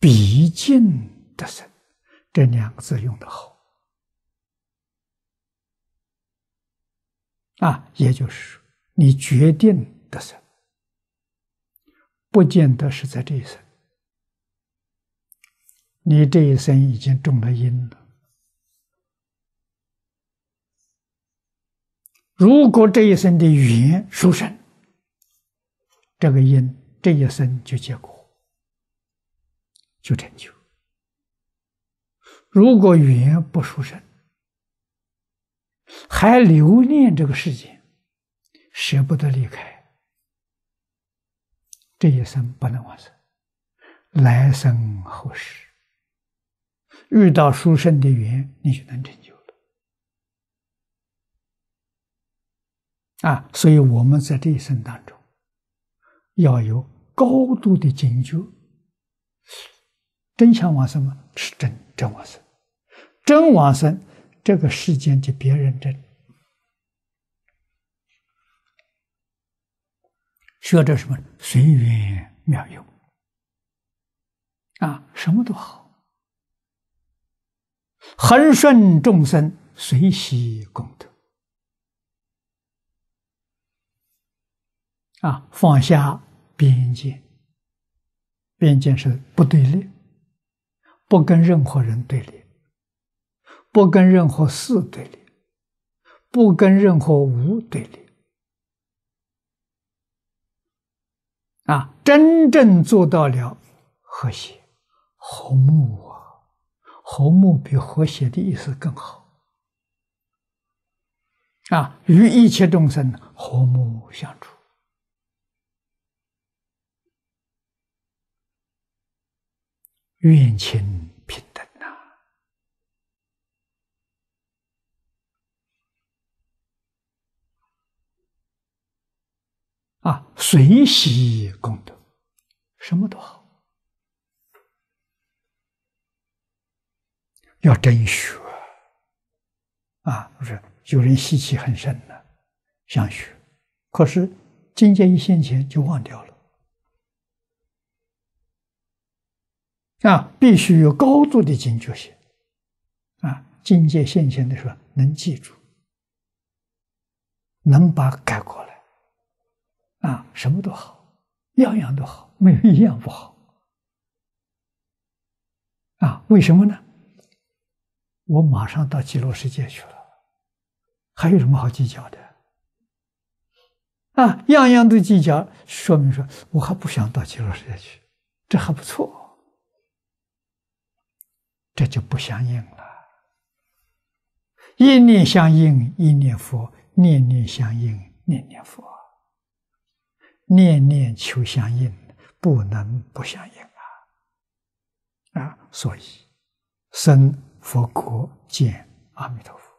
毕竟的生，这两个字用的好啊，也就是说，你决定的生，不见得是在这一生。你这一生已经中了因了，如果这一生的缘熟生，这个因这一生就结果。就成就。如果缘不殊胜，还留恋这个世界，舍不得离开，这一生不能完成，来生后世遇到殊胜的缘，你就能成就了。啊，所以我们在这一生当中要有高度的警觉。真想往生吗？是真真往生，真往生，这个世间就别认真，学着什么随缘妙用，啊，什么都好，恒顺众生，随喜功德，啊，放下边界，边界是不对立。不跟任何人对立，不跟任何事对立，不跟任何物对立。啊，真正做到了和谐、和睦啊！和睦比和谐的意思更好。啊，与一切众生和睦相处，愿请。啊，随喜功德，什么都好，要真学啊！不是有人习气很深的，想学，可是境界一现前就忘掉了啊！必须有高度的警觉性啊！境界现前的时候能记住，能把改过。什么都好，样样都好，没有一样不好。啊，为什么呢？我马上到极乐世界去了，还有什么好计较的？啊，样样都计较，说明说我还不想到极乐世界去，这还不错，这就不相应了。一念相应一念佛，念念相应念念佛。念念求相应，不能不相应啊！啊，所以生佛国见阿弥陀佛。